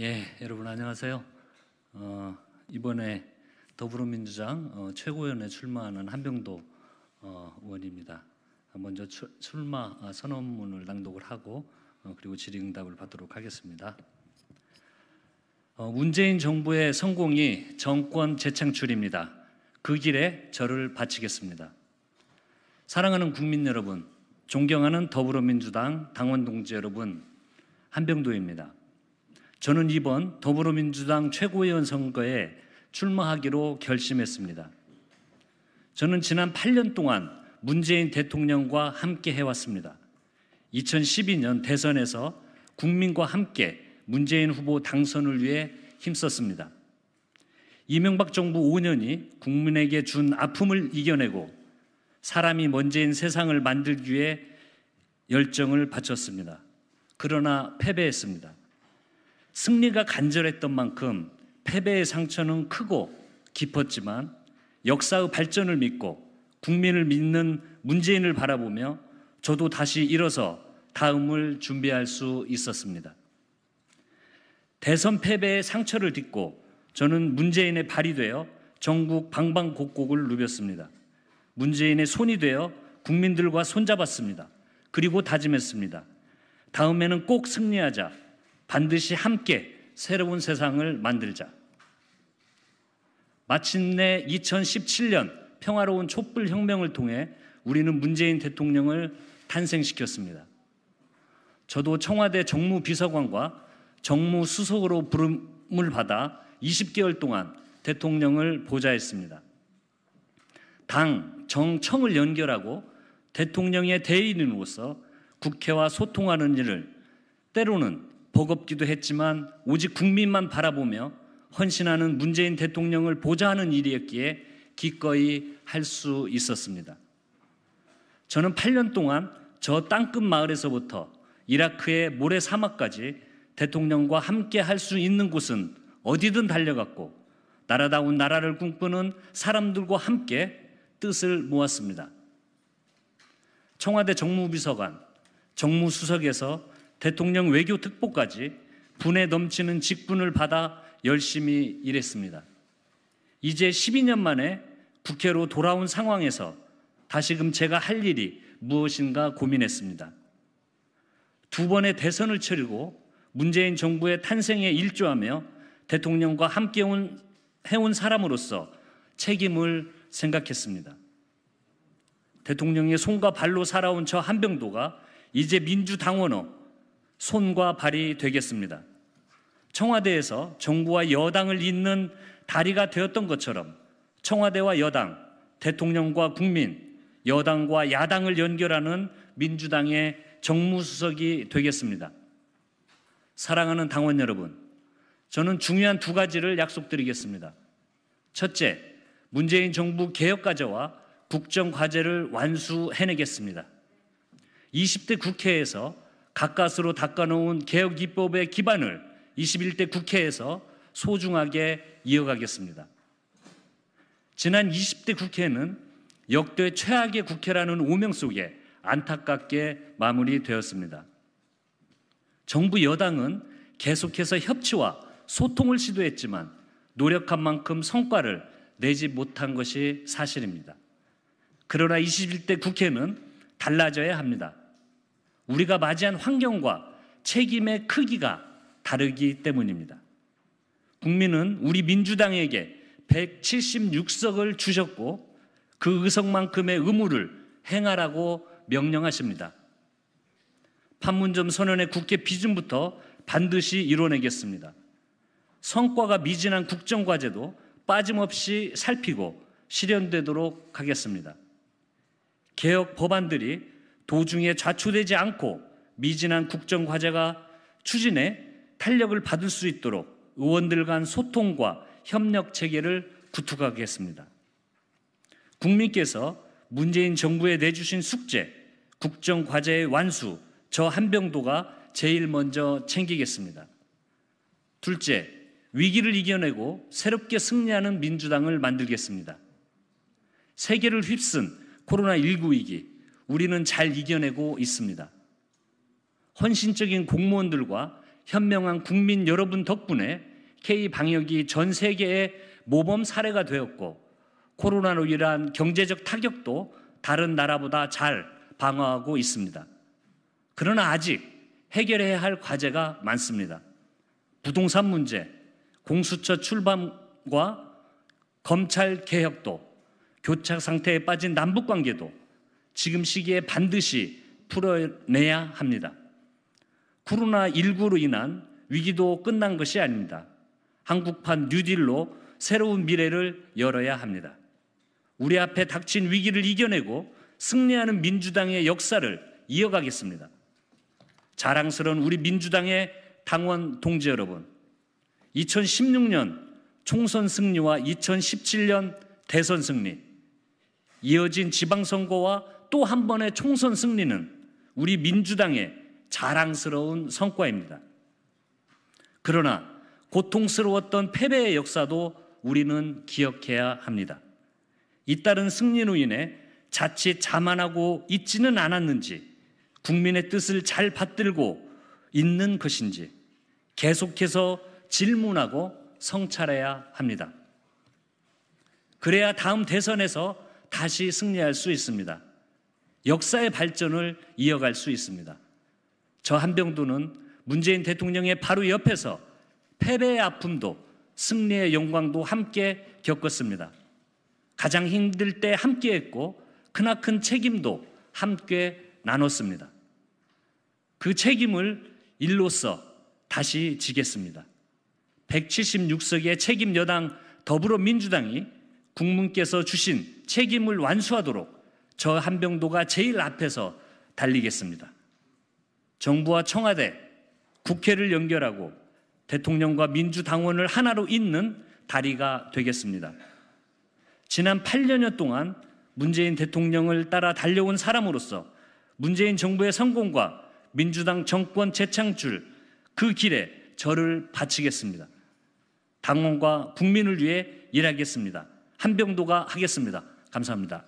예, 여러분 안녕하세요. 어, 이번에 더불어민주당 어, 최고위원에 출마하는 한병도 어, 의원입니다. 먼저 추, 출마 아, 선언문을 낭독을 하고 어, 그리고 질의응답을 받도록 하겠습니다. 어, 문재인 정부의 성공이 정권 재창출입니다. 그 길에 저를 바치겠습니다. 사랑하는 국민 여러분, 존경하는 더불어민주당 당원 동지 여러분, 한병도입니다. 저는 이번 더불어민주당 최고위원 선거에 출마하기로 결심했습니다. 저는 지난 8년 동안 문재인 대통령과 함께 해왔습니다. 2012년 대선에서 국민과 함께 문재인 후보 당선을 위해 힘썼습니다. 이명박 정부 5년이 국민에게 준 아픔을 이겨내고 사람이 먼저인 세상을 만들기 위해 열정을 바쳤습니다. 그러나 패배했습니다. 승리가 간절했던 만큼 패배의 상처는 크고 깊었지만 역사의 발전을 믿고 국민을 믿는 문재인을 바라보며 저도 다시 일어서 다음을 준비할 수 있었습니다. 대선 패배의 상처를 딛고 저는 문재인의 발이 되어 전국 방방곡곡을 누볐습니다. 문재인의 손이 되어 국민들과 손잡았습니다. 그리고 다짐했습니다. 다음에는 꼭 승리하자. 반드시 함께 새로운 세상을 만들자. 마침내 2017년 평화로운 촛불 혁명을 통해 우리는 문재인 대통령을 탄생시켰습니다. 저도 청와대 정무비서관과 정무수석으로 부름을 받아 20개월 동안 대통령을 보좌했습니다. 당, 정, 청을 연결하고 대통령의 대인으로서 국회와 소통하는 일을 때로는 버겁기도 했지만 오직 국민만 바라보며 헌신하는 문재인 대통령을 보좌하는 일이었기에 기꺼이 할 수 있었습니다. 저는 8년 동안 저 땅끝 마을에서부터 이라크의 모래 사막까지 대통령과 함께 할 수 있는 곳은 어디든 달려갔고 나라다운 나라를 꿈꾸는 사람들과 함께 뜻을 모았습니다. 청와대 정무비서관, 정무수석에서 대통령 외교 특보까지 분에 넘치는 직분을 받아 열심히 일했습니다. 이제 12년 만에 국회로 돌아온 상황에서 다시금 제가 할 일이 무엇인가 고민했습니다. 두 번의 대선을 치르고 문재인 정부의 탄생에 일조하며 대통령과 함께 온, 해온 사람으로서 책임을 생각했습니다. 대통령의 손과 발로 살아온 저 한병도가 이제 민주당원으로 손과 발이 되겠습니다. 청와대에서 정부와 여당을 잇는 다리가 되었던 것처럼 청와대와 여당, 대통령과 국민, 여당과 야당을 연결하는 민주당의 정무수석이 되겠습니다. 사랑하는 당원 여러분, 저는 중요한 두 가지를 약속드리겠습니다. 첫째, 문재인 정부 개혁과제와 국정과제를 완수해내겠습니다. 20대 국회에서 가까스로 닦아놓은 개혁 기법의 기반을 21대 국회에서 소중하게 이어가겠습니다. 지난 20대 국회는 역대 최악의 국회라는 오명 속에 안타깝게 마무리되었습니다. 정부 여당은 계속해서 협치와 소통을 시도했지만 노력한 만큼 성과를 내지 못한 것이 사실입니다. 그러나 21대 국회는 달라져야 합니다. 우리가 맞이한 환경과 책임의 크기가 다르기 때문입니다. 국민은 우리 민주당에게 176석을 주셨고 그 의석만큼의 의무를 행하라고 명령하십니다. 판문점 선언의 국회 비준부터 반드시 이뤄내겠습니다. 성과가 미진한 국정과제도 빠짐없이 살피고 실현되도록 하겠습니다. 개혁 법안들이 도중에 좌초되지 않고 미진한 국정과제가 추진해 탄력을 받을 수 있도록 의원들 간 소통과 협력 체계를 구축하겠습니다. 국민께서 문재인 정부에 내주신 숙제, 국정과제의 완수, 저 한병도가 제일 먼저 챙기겠습니다. 둘째, 위기를 이겨내고 새롭게 승리하는 민주당을 만들겠습니다. 세계를 휩쓴 코로나19 위기, 우리는 잘 이겨내고 있습니다. 헌신적인 공무원들과 현명한 국민 여러분 덕분에 K 방역이 전 세계의 모범 사례가 되었고 코로나로 인한 경제적 타격도 다른 나라보다 잘 방어하고 있습니다. 그러나 아직 해결해야 할 과제가 많습니다. 부동산 문제, 공수처 출범과 검찰 개혁도, 교착 상태에 빠진 남북 관계도 지금 시기에 반드시 풀어내야 합니다. 코로나19로 인한 위기도 끝난 것이 아닙니다. 한국판 뉴딜로 새로운 미래를 열어야 합니다. 우리 앞에 닥친 위기를 이겨내고 승리하는 민주당의 역사를 이어가겠습니다. 자랑스러운 우리 민주당의 당원 동지 여러분, 2016년 총선 승리와 2017년 대선 승리, 이어진 지방선거와 또한 번의 총선 승리는 우리 민주당의 자랑스러운 성과입니다. 그러나 고통스러웠던 패배의 역사도 우리는 기억해야 합니다. 이따른 승리로 인해 자칫 자만하고 있지는 않았는지, 국민의 뜻을 잘 받들고 있는 것인지 계속해서 질문하고 성찰해야 합니다. 그래야 다음 대선에서 다시 승리할 수 있습니다. 역사의 발전을 이어갈 수 있습니다. 저 한병도는 문재인 대통령의 바로 옆에서 패배의 아픔도 승리의 영광도 함께 겪었습니다. 가장 힘들 때 함께 했고 크나큰 책임도 함께 나눴습니다. 그 책임을 일로써 다시 지겠습니다. 176석의 책임 여당 더불어민주당이 국민께서 주신 책임을 완수하도록 저 한병도가 제일 앞에서 달리겠습니다. 정부와 청와대, 국회를 연결하고 대통령과 민주당원을 하나로 잇는 다리가 되겠습니다. 지난 8년여 동안 문재인 대통령을 따라 달려온 사람으로서 문재인 정부의 성공과 민주당 정권 재창출 그 길에 저를 바치겠습니다. 당원과 국민을 위해 일하겠습니다. 한병도가 하겠습니다. 감사합니다.